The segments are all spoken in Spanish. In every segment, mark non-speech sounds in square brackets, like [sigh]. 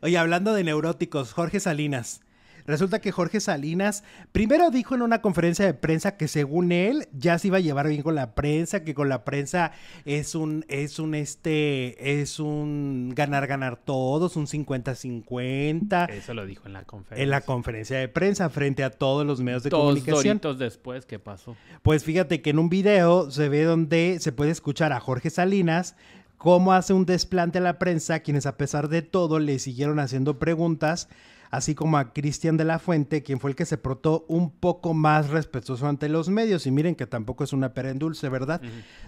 Oye, hablando de neuróticos, Jorge Salinas. Resulta que Jorge Salinas primero dijo en una conferencia de prensa que según él ya se iba a llevar bien con la prensa, que con la prensa es un es un este es un ganar ganar todos, un 50-50. Eso lo dijo en la conferencia. En la conferencia de prensa frente a todos los medios de Dos comunicación. después qué pasó? Pues fíjate que en un video se ve donde se puede escuchar a Jorge Salinas cómo hace un desplante a la prensa, quienes a pesar de todo le siguieron haciendo preguntas, así como a Cristian de la Fuente, quien fue el que se portó un poco más respetuoso ante los medios. Y miren que tampoco es una pera en dulce, ¿verdad?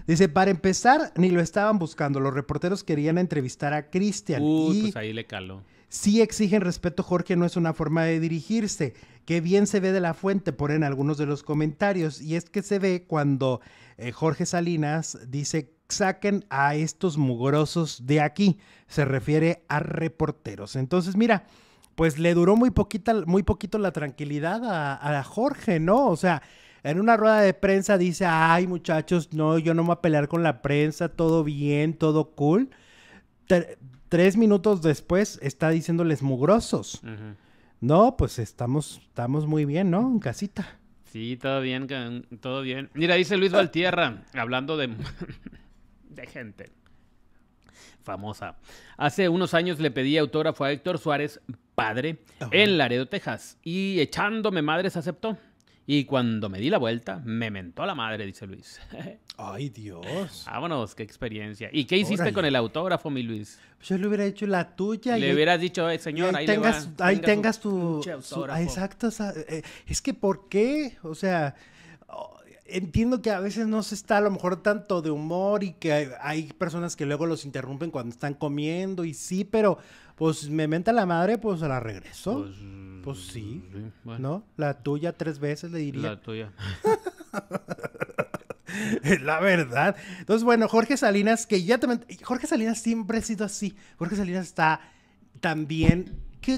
Dice, para empezar, ni lo estaban buscando, los reporteros querían entrevistar a Cristian. Uy, pues ahí le caló sí exigen respeto, Jorge, no es una forma de dirigirse. Que bien se ve de la fuente, por en algunos de los comentarios. Y es que se ve cuando eh, Jorge Salinas dice, saquen a estos mugrosos de aquí. Se refiere a reporteros. Entonces, mira, pues le duró muy, poquita, muy poquito la tranquilidad a, Jorge, ¿no? O sea, en una rueda de prensa dice, ay muchachos, no, yo no me voy a pelear con la prensa, todo bien, todo cool tres minutos después está diciéndoles mugrosos. No, pues estamos, estamos muy bien, ¿no? En casita. Sí, todo bien, todo bien. Mira, dice Luis Valtierra, hablando de, [laughs] de gente famosa. Hace unos años le pedí autógrafo a Héctor Suárez, padre, en Laredo, Texas, y echándome madres aceptó. Y cuando me di la vuelta, me mentó la madre, dice Luis. [laughs] Ay, Dios. Vámonos, qué experiencia. ¿Y qué hiciste con el autógrafo, mi Luis? Pues yo le hubiera hecho la tuya. Le hubieras dicho, eh, señor, ahí, tengas, ahí tengas tu... autógrafo. exacto. Eh, es que, ¿por qué? O sea... Oh, entiendo que a veces no se está a lo mejor tanto de humor y que hay, personas que luego los interrumpen cuando están comiendo y sí, pero, pues me menta la madre, pues la regreso. Pues, pues sí. ¿No? La tuya tres veces le diría. La tuya. [laughs] la verdad. Entonces, bueno, Jorge Salinas, que ya también. Jorge Salinas siempre ha sido así. Jorge Salinas está también. ¿No?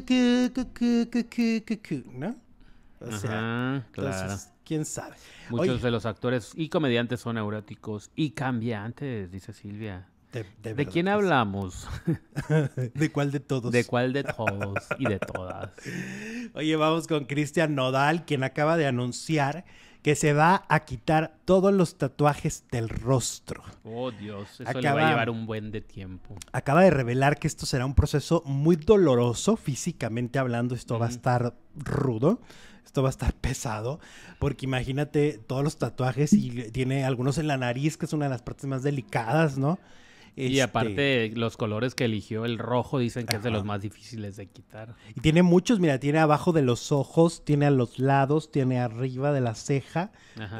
O sea, Entonces, quién sabe. Muchos de los actores y comediantes son neuróticos y cambiantes, dice Silvia. De, quién hablamos? [laughs] ¿De cuál de todos? ¿De cuál de todos y de todas? [laughs] Oye, vamos con Cristian Nodal, quien acaba de anunciar que se va a quitar todos los tatuajes del rostro. Oh Dios, eso le va a llevar un buen de tiempo. Acaba de revelar que esto será un proceso muy doloroso físicamente hablando, esto va a estar rudo, esto va a estar pesado, porque imagínate todos los tatuajes y tiene algunos en la nariz, que es una de las partes más delicadas, ¿no? Y este, aparte, los colores que eligió, el rojo, dicen que es de los más difíciles de quitar. Y tiene muchos, mira, tiene abajo de los ojos, tiene a los lados, tiene arriba de la ceja.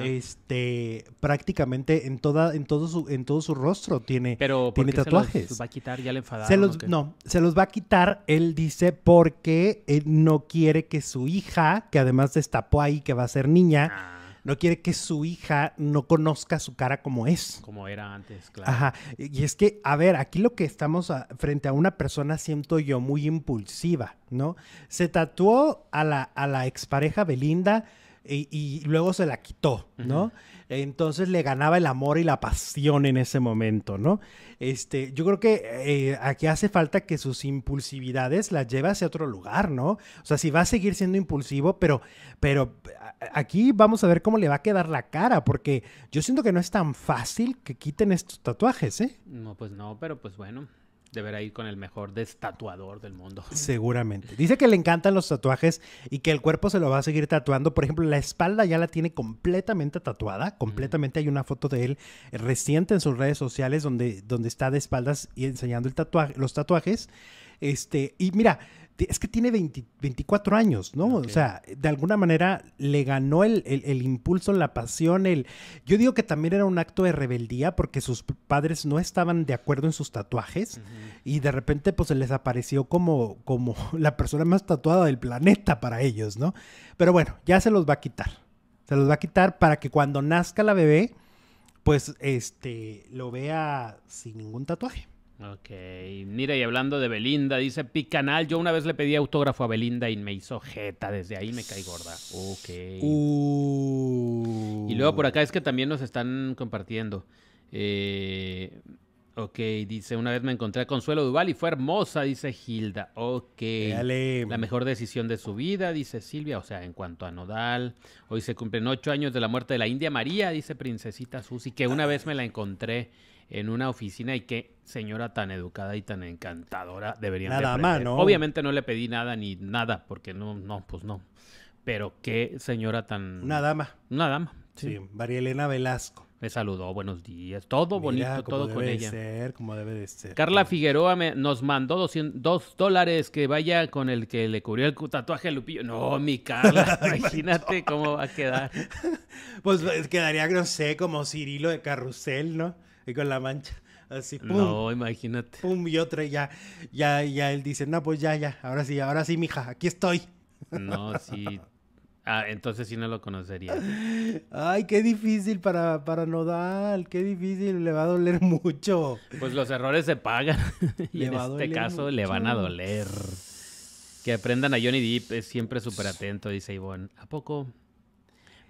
Este, prácticamente en toda, en todo su, en todo su rostro tiene, Pero, tiene tatuajes. Se los va a quitar, ya le enfadaron. no, se los va a quitar, él dice, porque él no quiere que su hija, que además destapó ahí que va a ser niña. Ah no quiere que su hija no conozca su cara como es. Como era antes, claro. Ajá. Y es que, a ver, aquí lo que estamos frente a una persona, siento yo, muy impulsiva, ¿no? Se tatuó a la, a la expareja Belinda y, luego se la quitó, ¿no? Entonces le ganaba el amor y la pasión en ese momento, ¿no? Este, yo creo que eh, aquí hace falta que sus impulsividades las lleve hacia otro lugar, ¿no? O sea, si va a seguir siendo impulsivo, pero, pero aquí vamos a ver cómo le va a quedar la cara, porque yo siento que no es tan fácil que quiten estos tatuajes, ¿eh? No, pues no, pero pues bueno deberá ir con el mejor destatuador del mundo. [laughs] Seguramente. Dice que le encantan los tatuajes y que el cuerpo se lo va a seguir tatuando. Por ejemplo, la espalda ya la tiene completamente tatuada. Completamente hay una foto de él reciente en sus redes sociales donde, donde está de espaldas y enseñando el tatuaje, los tatuajes. Este, y mira, es que tiene 24 años, ¿no? O sea, de alguna manera le ganó el, impulso, la pasión, el... Yo digo que también era un acto de rebeldía porque sus padres no estaban de acuerdo en sus tatuajes y de repente pues se les apareció como, como [laughs] la persona más tatuada del planeta para ellos, ¿no? Pero bueno, ya se los va a quitar. Se los va a quitar para que cuando nazca la bebé, pues este, lo vea sin ningún tatuaje. Ok, mira, y hablando de Belinda, dice Picanal, yo una vez le pedí autógrafo a Belinda y me hizo jeta, desde ahí me caí gorda. Ok. Uh. Y luego por acá es que también nos están compartiendo. Eh, ok, dice, una vez me encontré a Consuelo Duval y fue hermosa, dice Hilda. Ok. La mejor decisión de su vida, dice Silvia, o sea, en cuanto a Nodal. Hoy se cumplen ocho años de la muerte de la India María, dice Princesita Susi, que una vez me la encontré en una oficina y qué señora tan educada y tan encantadora deberían nada más, ¿no? Obviamente no le pedí nada ni nada, porque no, no, pues no. Pero qué señora tan... Una dama. Una dama. Sí, María Elena Velasco. Me saludó, buenos días. Todo bonito, todo con ella. Como debe ser, como debe de ser. Carla Figueroa nos mandó dos dólares que vaya con el que le cubrió el tatuaje a Lupillo. No, mi Carla, [laughs] imagínate cómo va a quedar. [laughs] Pues, pues quedaría, no sé, como Cirilo de Carrusel, ¿no? y con la mancha. Así, pum. No, imagínate. Pum, y otra, ya, ya, ya él dice, no, pues ya, ya, ahora sí, ahora sí, mija, aquí estoy. No, sí. Ah, entonces sí no lo conocería. Ay, qué difícil para, para Nodal, qué difícil, le va a doler mucho. Pues los errores se pagan. y en este caso le van a doler. Que aprendan a Johnny Deep, es siempre súper atento, dice Ivonne. ¿A poco?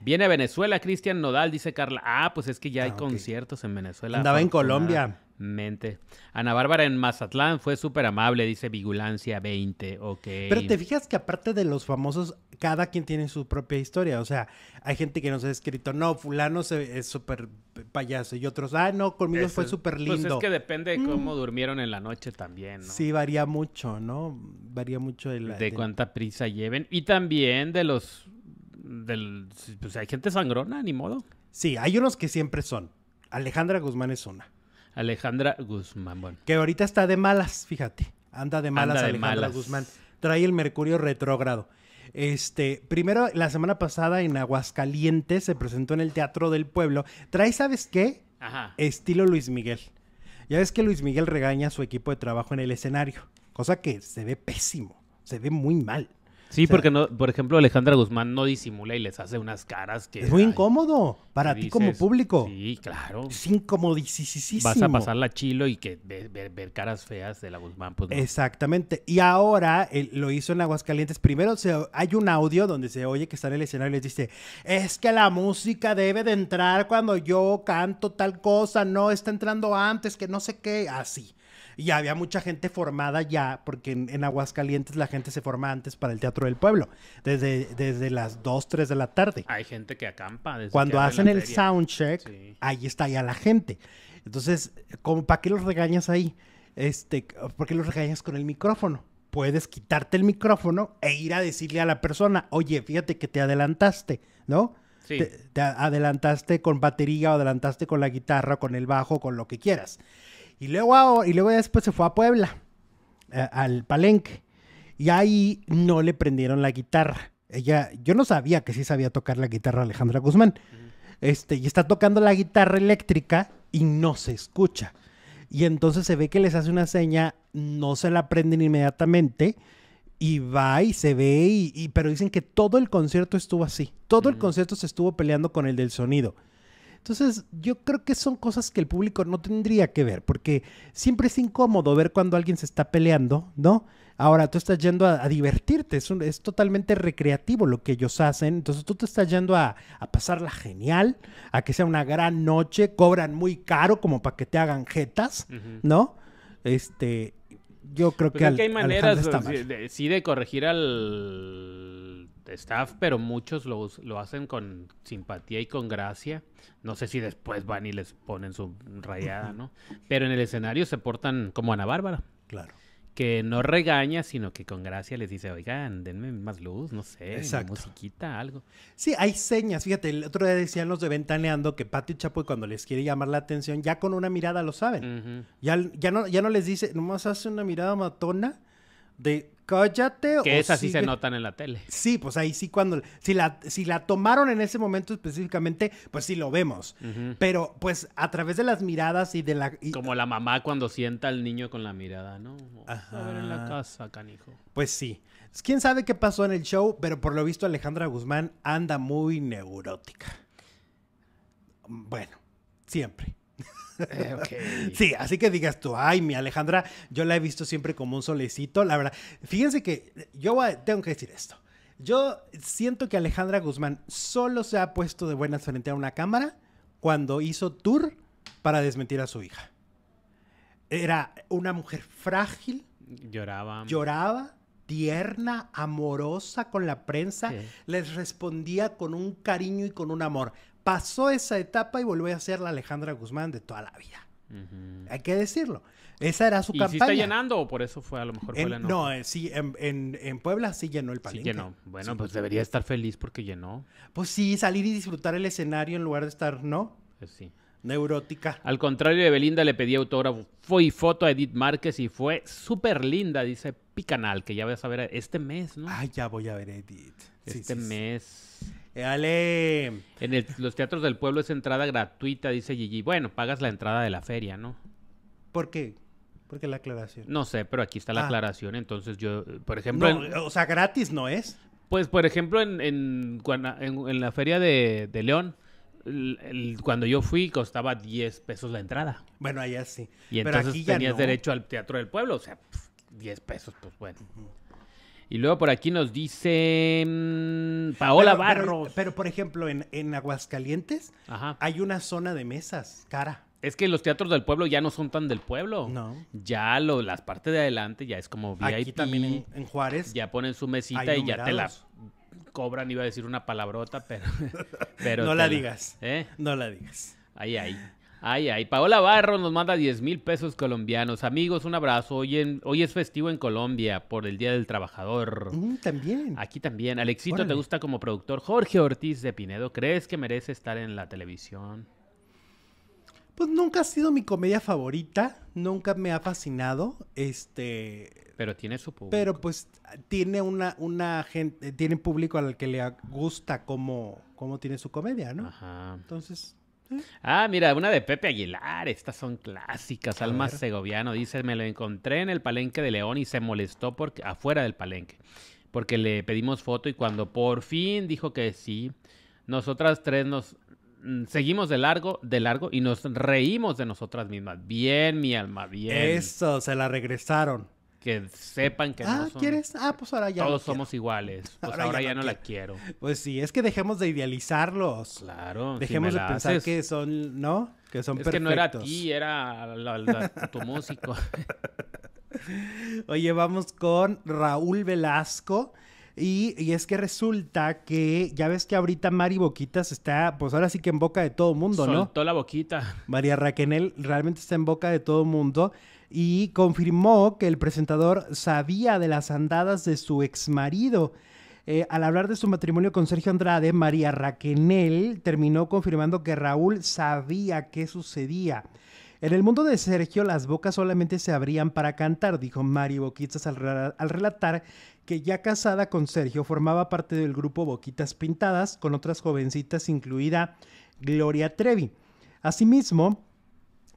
Viene a Venezuela, Cristian Nodal, dice Carla. Ah, pues es que ya hay ah, conciertos en Venezuela. Andaba en Colombia. Mente. Ana Bárbara en Mazatlán fue súper amable, dice Vigulancia 20. Ok. Pero te fijas que aparte de los famosos, cada quien tiene su propia historia. O sea, hay gente que nos ha escrito, no, fulano es súper payaso. Y otros, ah, no, conmigo fue súper lindo. Pues es que depende de cómo mm. durmieron en la noche también, ¿no? Sí, varía mucho, ¿no? Varía mucho el, de cuánta prisa lleven. Y también de los del, pues hay gente sangrona, ni modo. Sí, hay unos que siempre son. Alejandra Guzmán es una. Alejandra Guzmán, bueno. Que ahorita está de malas, fíjate. Anda de malas Alejandra Guzmán. Trae el mercurio retrógrado. Este, primero, la semana pasada en Aguascalientes se presentó en el Teatro del Pueblo. Trae, ¿sabes qué? Ajá. Estilo Luis Miguel. Ya ves que Luis Miguel regaña a su equipo de trabajo en el escenario, cosa que se ve pésimo, se ve muy mal. Sí, porque no, por ejemplo, Alejandra Guzmán no disimula y les hace unas caras que. Es muy incómodo para ti como público. Sí, claro. Es incomodísimo. Vas a pasar la chilo y que ver, caras feas de la Guzmán, pues Exactamente. Y ahora lo hizo en Aguascalientes. Primero se, hay un audio donde se oye que está en el escenario y les dice: Es que la música debe de entrar cuando yo canto tal cosa, no está entrando antes, que no sé qué. Así. Y había mucha gente formada ya, porque en, Aguascalientes la gente se forma antes para el Teatro del Pueblo, desde, desde las 2, 3 de la tarde. Hay gente que acampa. Cuando hacen el soundcheck, ahí está ya la gente. Entonces, como ¿para qué los regañas ahí? Este, ¿Por qué los regañas con el micrófono? Puedes quitarte el micrófono e ir a decirle a la persona, oye, fíjate que te adelantaste, ¿no? Sí. Te, adelantaste con batería o adelantaste con la guitarra, con el bajo, con lo que quieras. Y luego, ah, oh, después se fue a Puebla, eh, al Palenque. Y ahí no le prendieron la guitarra. Ella, yo no sabía que sí sabía tocar la guitarra Alejandra Guzmán. Este, y está tocando la guitarra eléctrica y no se escucha. Y entonces se ve que les hace una seña, no se la prenden inmediatamente y va y se ve, y, pero dicen que todo el concierto estuvo así. Todo el concierto se estuvo peleando con el del sonido. Entonces, yo creo que son cosas que el público no tendría que ver, porque siempre es incómodo ver cuando alguien se está peleando, ¿no? Ahora tú estás yendo a, divertirte, es, es, totalmente recreativo lo que ellos hacen, entonces tú te estás yendo a, pasarla genial, a que sea una gran noche, cobran muy caro como para que te hagan jetas, ¿no? Este, yo creo pues que, hay maneras de, sí de corregir al staff, pero muchos lo, lo, hacen con simpatía y con gracia. No sé si después van y les ponen su rayada, ¿no? [laughs] Pero en el escenario se portan como Ana Bárbara. Claro que no regaña, sino que con gracia les dice, oigan, denme más luz, no sé, musiquita, algo. Sí, hay señas. Fíjate, el otro día decían los de Ventaneando que Pati Chapoy cuando les quiere llamar la atención, ya con una mirada lo saben. ya, no, ya no les dice, nomás hace una mirada matona de o. Que esas sí se notan en la tele. Sí, pues ahí sí cuando... Si la, si la tomaron en ese momento específicamente, pues sí lo vemos. Pero pues a través de las miradas y de la... Como la mamá cuando sienta al niño con la mirada, ¿no? A ver en la casa, canijo. Pues sí. Pues, quién sabe qué pasó en el show, pero por lo visto Alejandra Guzmán anda muy neurótica. Bueno, siempre. Eh, [laughs] sí, así que digas tú, ay, mi Alejandra, yo la he visto siempre como un solecito. La verdad, fíjense que yo tengo que decir esto. Yo siento que Alejandra Guzmán solo se ha puesto de buenas frente a una cámara cuando hizo tour para desmentir a su hija. Era una mujer frágil. Lloraba. Lloraba tierna, amorosa con la prensa, les respondía con un cariño y con un amor pasó esa etapa y volvió a ser la Alejandra Guzmán de toda la vida. Hay que decirlo. Esa era su campaña. ¿Y está llenando o por eso fue a lo mejor no? Eh, sí, en, Puebla sí llenó el palenque. Sí llenó. Bueno, pues, pues debería estar feliz porque llenó. Pues sí, salir y disfrutar el escenario en lugar de estar, ¿no? Pues sí. Neurótica. Al contrario de Belinda, le pedí autógrafo y foto a Edith Márquez y fue súper linda, dice Picanal, que ya vas a ver este mes, ¿no? Ah, ya voy a ver Edith. Este mes. En los teatros del pueblo es entrada gratuita, dice Gigi. Bueno, pagas la entrada de la feria, ¿no? ¿Por qué? Porque la aclaración. No sé, pero aquí está la ah. aclaración. Entonces yo, por ejemplo. o sea, gratis no es. Pues, por ejemplo, en, en, la feria de, León, cuando yo fui costaba 10 pesos la entrada. Bueno, allá sí. Y entonces tenías derecho al Teatro del Pueblo. O sea, 10 pesos, pues bueno. Y luego por aquí nos dice. Mm, Paola Barro. Pero, por ejemplo, en, Aguascalientes hay una zona de mesas cara. Es que los teatros del pueblo ya no son tan del pueblo. No. Ya lo, las partes de adelante ya es como VIP. Aquí también en, Juárez. Ya ponen su mesita y ya te la cobran, iba a decir una palabrota, pero... [laughs] no la, digas. ¿Eh? No la digas. Ahí, ahí. Ay, ay. Paola Barro nos manda 10 mil pesos colombianos. Amigos, un abrazo. Hoy, hoy es festivo en Colombia por el Día del Trabajador. Mm, también. Aquí también. Alexito, ¿te gusta como productor? Jorge Ortiz de Pinedo, ¿crees que merece estar en la televisión? Pues nunca ha sido mi comedia favorita. Nunca me ha fascinado. Este. Pero tiene su público. Pero pues tiene una, una gente, tiene público al que le gusta como cómo tiene su comedia, ¿no? Ajá. Entonces, Ah, mira, una de Pepe Aguilar. Estas son clásicas. Alma Segoviano dice: Me lo encontré en el palenque de León y se molestó porque, afuera del palenque. Porque le pedimos foto y cuando por fin dijo que sí, nosotras tres nos mm, seguimos de largo, de largo y nos reímos de nosotras mismas. Bien, mi alma, bien. Eso, se la regresaron que sepan que no ah, son, ¿quieres? Ah, pues ahora ya. Todos somos iguales. [laughs] Pues ahora, ya, no, la quiero. Pues sí, es que dejemos de idealizarlos. Claro. Dejemos de pensar que son, ¿no? Que son es que no era a ti, era tu músico. [laughs] Oye, vamos con Raúl Velasco. Y, es que resulta que ya ves que ahorita Mari Boquitas está, pues ahora sí que en boca de todo mundo, ¿no? Soltó la boquita. María Raquenel realmente está en boca de todo mundo y confirmó que el presentador sabía de las andadas de su ex marido. Eh, al hablar de su matrimonio con Sergio Andrade, María Raquenel terminó confirmando que Raúl sabía qué sucedía. En el mundo de Sergio, las bocas solamente se abrían para cantar, dijo Mari Boquitas al, relatar que ya casada con Sergio formaba parte del grupo Boquitas Pintadas con otras jovencitas, incluida Gloria Trevi. Asimismo,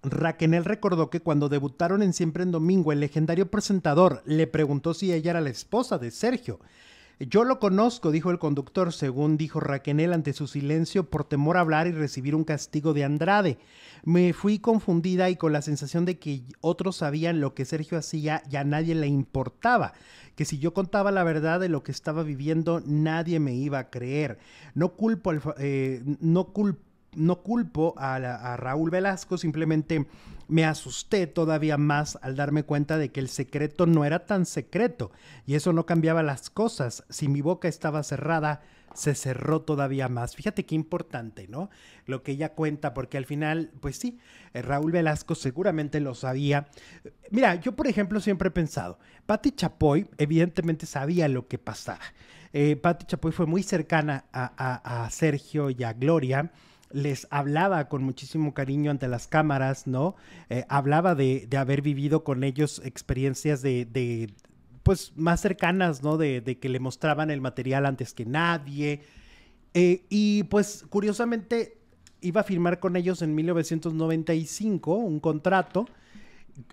Raquenel recordó que cuando debutaron en Siempre en Domingo, el legendario presentador le preguntó si ella era la esposa de Sergio. Yo lo conozco, dijo el conductor, según dijo Raquenel ante su silencio por temor a hablar y recibir un castigo de Andrade. Me fui confundida y con la sensación de que otros sabían lo que Sergio hacía y a nadie le importaba, que si yo contaba la verdad de lo que estaba viviendo nadie me iba a creer. No culpo, eh, no culpo no culpo a, Raúl Velasco, simplemente me asusté todavía más al darme cuenta de que el secreto no era tan secreto, y eso no cambiaba las cosas. Si mi boca estaba cerrada, se cerró todavía más. Fíjate qué importante, ¿no? Lo que ella cuenta, porque al final, pues sí, eh, Raúl Velasco seguramente lo sabía. Mira, yo por ejemplo siempre he pensado, Patti Chapoy evidentemente sabía lo que pasaba. Eh, Patti Chapoy fue muy cercana a, a Sergio y a Gloria les hablaba con muchísimo cariño ante las cámaras, ¿no? Eh, hablaba de, haber vivido con ellos experiencias de, pues, más cercanas, ¿no? De, que le mostraban el material antes que nadie. Eh, y pues, curiosamente, iba a firmar con ellos en 1995 un contrato.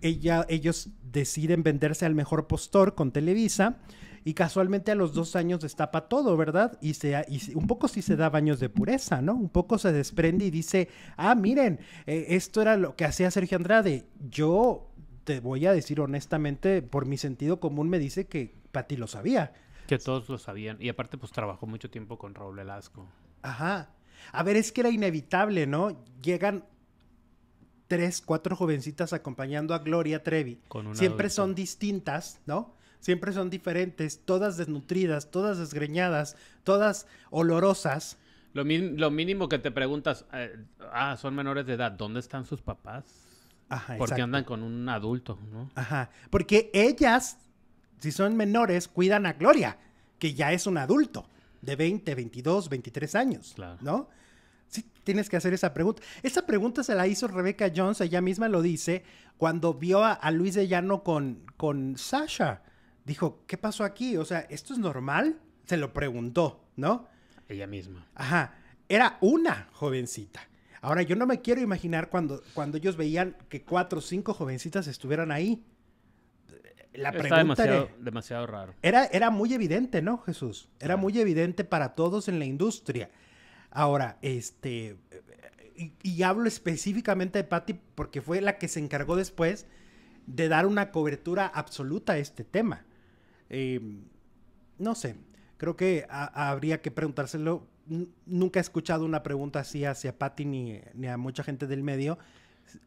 Ella, ellos deciden venderse al mejor postor con Televisa y casualmente a los dos años destapa todo, ¿verdad? Y, se, y un poco sí se da baños de pureza, ¿no? Un poco se desprende y dice, ah, miren, eh, esto era lo que hacía Sergio Andrade. Yo te voy a decir honestamente, por mi sentido común me dice que Pati lo sabía. Que todos lo sabían. Y aparte, pues trabajó mucho tiempo con Raúl Velasco. Ajá. A ver, es que era inevitable, ¿no? Llegan tres, cuatro jovencitas acompañando a Gloria Trevi. Siempre son distintas, ¿no? siempre son diferentes, todas desnutridas, todas desgreñadas, todas olorosas. Lo, mínimo que te preguntas, eh, ah, son menores de edad, ¿dónde están sus papás? Ajá, Porque andan con un adulto, ¿no? Ajá, porque ellas, si son menores, cuidan a Gloria, que ya es un adulto de 20, 22, 23 años, ¿no? Sí, tienes que hacer esa pregunta. Esa pregunta se la hizo Rebecca Jones, ella misma lo dice, cuando vio a, Luis de Llano con Sasha dijo, ¿qué pasó aquí? O sea, ¿esto es normal? Se lo preguntó, ¿no? Ella misma. Ajá. Era una jovencita. Ahora, yo no me quiero imaginar cuando, cuando ellos veían que cuatro o cinco jovencitas estuvieran ahí. demasiado, era, demasiado raro. Era, era muy evidente, ¿no, Jesús? Era muy evidente para todos en la industria. Ahora, este, y, y, hablo específicamente de Patty porque fue la que se encargó después de dar una cobertura absoluta a este tema. Em, no sé, creo que habría que preguntárselo. nunca he escuchado una pregunta así hacia Patty ni, ni a mucha gente del medio,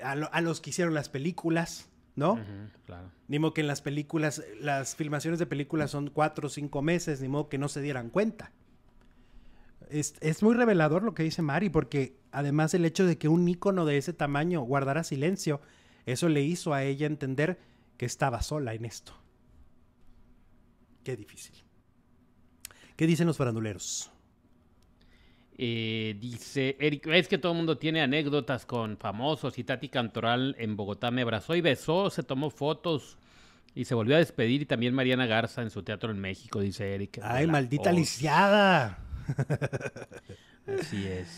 a, los que hicieron las películas, ¿no? Ni modo que en las películas, las filmaciones de películas son cuatro o cinco meses, ni modo que no se dieran cuenta. Es, es, muy revelador lo que dice Mari, porque además el hecho de que un ícono de ese tamaño guardara silencio, eso le hizo a ella entender que estaba sola en esto. Qué difícil. ¿Qué dicen los faranduleros? Eh, dice Eric, es que todo el mundo tiene anécdotas con famosos y Tati Cantoral en Bogotá me abrazó y besó, se tomó fotos y se volvió a despedir y también Mariana Garza en su teatro en México, dice Eric. Ay, maldita lisiada. Así es.